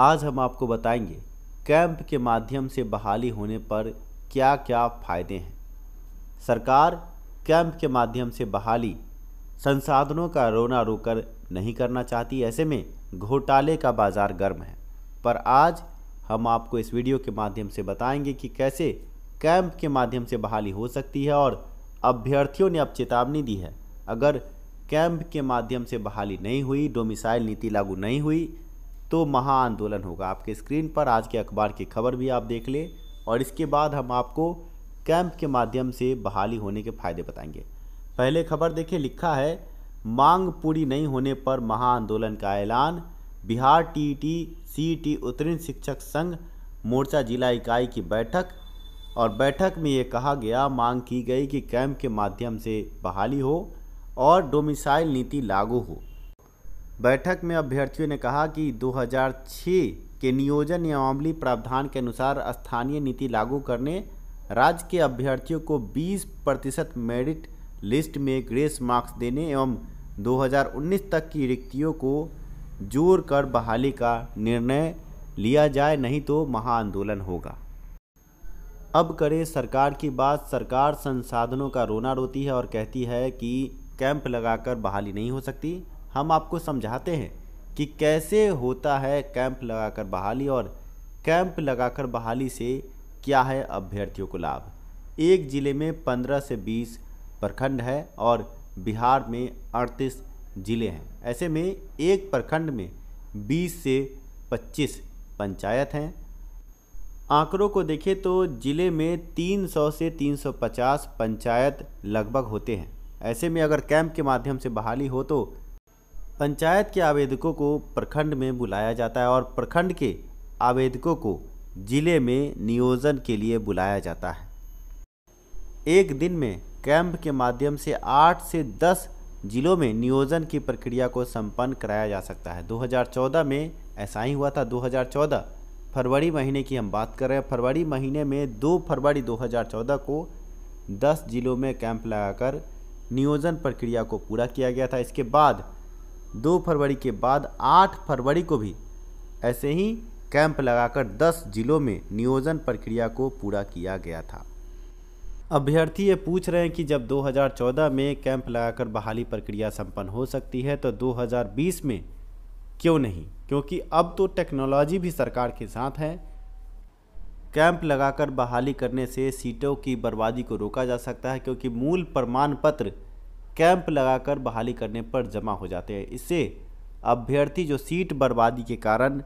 आज हम आपको बताएंगे कैंप के माध्यम से बहाली होने पर क्या क्या फ़ायदे हैं सरकार कैंप के माध्यम से बहाली संसाधनों का रोना रोकर नहीं करना चाहती ऐसे में घोटाले का बाज़ार गर्म है पर आज हम आपको इस वीडियो के माध्यम से बताएंगे कि कैसे कैंप के माध्यम से बहाली हो सकती है और अभ्यर्थियों ने अब चेतावनी दी है अगर कैंप के माध्यम से बहाली नहीं हुई डोमिसाइल नीति लागू नहीं हुई तो महा आंदोलन होगा आपके स्क्रीन पर आज के अखबार की खबर भी आप देख लें और इसके बाद हम आपको कैंप के माध्यम से बहाली होने के फायदे बताएंगे पहले खबर देखिए लिखा है मांग पूरी नहीं होने पर महा आंदोलन का ऐलान बिहार सी टी उत्तीर्ण शिक्षक संघ मोर्चा जिला इकाई की बैठक और बैठक में ये कहा गया मांग की गई कि कैंप के माध्यम से बहाली हो और डोमिसाइल नीति लागू हो बैठक में अभ्यर्थियों ने कहा कि 2006 के नियोजन नियमावली प्रावधान के अनुसार स्थानीय नीति लागू करने राज्य के अभ्यर्थियों को 20 प्रतिशत मेरिट लिस्ट में ग्रेस मार्क्स देने एवं 2019 तक की रिक्तियों को जोड़ कर बहाली का निर्णय लिया जाए नहीं तो महाआंदोलन होगा अब करें सरकार की बात सरकार संसाधनों का रोना रोती है और कहती है कि कैंप लगाकर बहाली नहीं हो सकती हम आपको समझाते हैं कि कैसे होता है कैंप लगाकर बहाली और कैंप लगाकर बहाली से क्या है अभ्यर्थियों को लाभ एक ज़िले में 15 से 20 प्रखंड है और बिहार में 38 ज़िले हैं ऐसे में एक प्रखंड में 20 से 25 पंचायत हैं आंकड़ों को देखें तो ज़िले में 300 से 350 पंचायत लगभग होते हैं ऐसे में अगर कैंप के माध्यम से बहाली हो तो पंचायत के आवेदकों को प्रखंड में बुलाया जाता है और प्रखंड के आवेदकों को ज़िले में नियोजन के लिए बुलाया जाता है एक दिन में कैंप के माध्यम से आठ से दस जिलों में नियोजन की प्रक्रिया को संपन्न कराया जा सकता है 2014 में ऐसा ही हुआ था 2014 फरवरी महीने की हम बात कर रहे हैं फरवरी महीने में 2 फरवरी 2014 को 10 जिलों में कैंप लगाकर नियोजन प्रक्रिया को पूरा किया गया था इसके बाद दो फरवरी के बाद आठ फरवरी को भी ऐसे ही कैंप लगाकर दस जिलों में नियोजन प्रक्रिया को पूरा किया गया था अभ्यर्थी ये पूछ रहे हैं कि जब 2014 में कैंप लगाकर बहाली प्रक्रिया संपन्न हो सकती है तो 2020 में क्यों नहीं क्योंकि अब तो टेक्नोलॉजी भी सरकार के साथ है कैंप लगाकर बहाली करने से सीटों की बर्बादी को रोका जा सकता है क्योंकि मूल प्रमाण पत्र कैंप लगाकर बहाली करने पर जमा हो जाते हैं इससे अभ्यर्थी जो सीट बर्बादी के कारण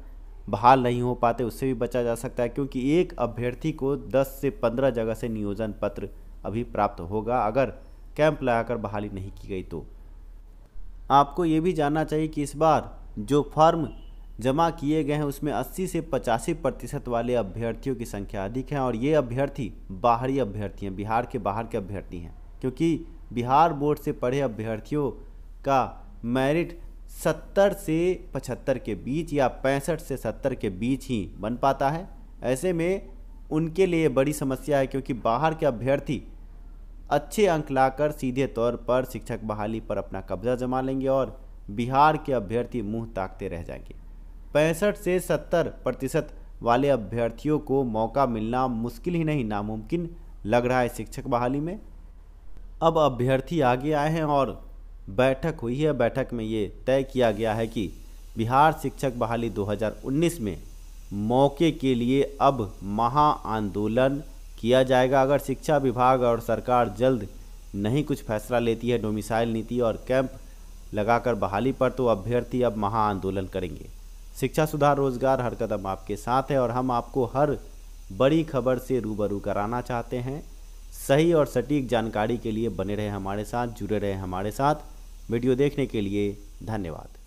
बहाल नहीं हो पाते उससे भी बचा जा सकता है क्योंकि एक अभ्यर्थी को 10 से 15 जगह से नियोजन पत्र अभी प्राप्त होगा अगर कैंप लगाकर बहाली नहीं की गई तो आपको ये भी जानना चाहिए कि इस बार जो फॉर्म जमा किए गए हैं उसमें 80 से पचासी प्रतिशत वाले अभ्यर्थियों की संख्या अधिक है और ये अभ्यर्थी बाहरी अभ्यर्थी हैं बिहार के बाहर के अभ्यर्थी हैं क्योंकि बिहार बोर्ड से पढ़े अभ्यर्थियों का मेरिट सत्तर से पचहत्तर के बीच या पैंसठ से सत्तर के बीच ही बन पाता है ऐसे में उनके लिए बड़ी समस्या है क्योंकि बाहर के अभ्यर्थी अच्छे अंक लाकर सीधे तौर पर शिक्षक बहाली पर अपना कब्जा जमा लेंगे और बिहार के अभ्यर्थी मुंह ताकते रह जाएंगे पैंसठ से सत्तर प्रतिशत वाले अभ्यर्थियों को मौका मिलना मुश्किल ही नहीं नामुमकिन लग रहा है शिक्षक बहाली में अब अभ्यर्थी आगे आए हैं और बैठक हुई है बैठक में ये तय किया गया है कि बिहार शिक्षक बहाली 2019 में मौके के लिए अब महा आंदोलन किया जाएगा अगर शिक्षा विभाग और सरकार जल्द नहीं कुछ फैसला लेती है डोमिसाइल नीति और कैंप लगाकर बहाली पर तो अभ्यर्थी अब महा आंदोलन करेंगे शिक्षा सुधार रोजगार हर कदम आपके साथ है और हम आपको हर बड़ी खबर से रूबरू कराना चाहते हैं सही और सटीक जानकारी के लिए बने रहे हमारे साथ जुड़े रहे हमारे साथ वीडियो देखने के लिए धन्यवाद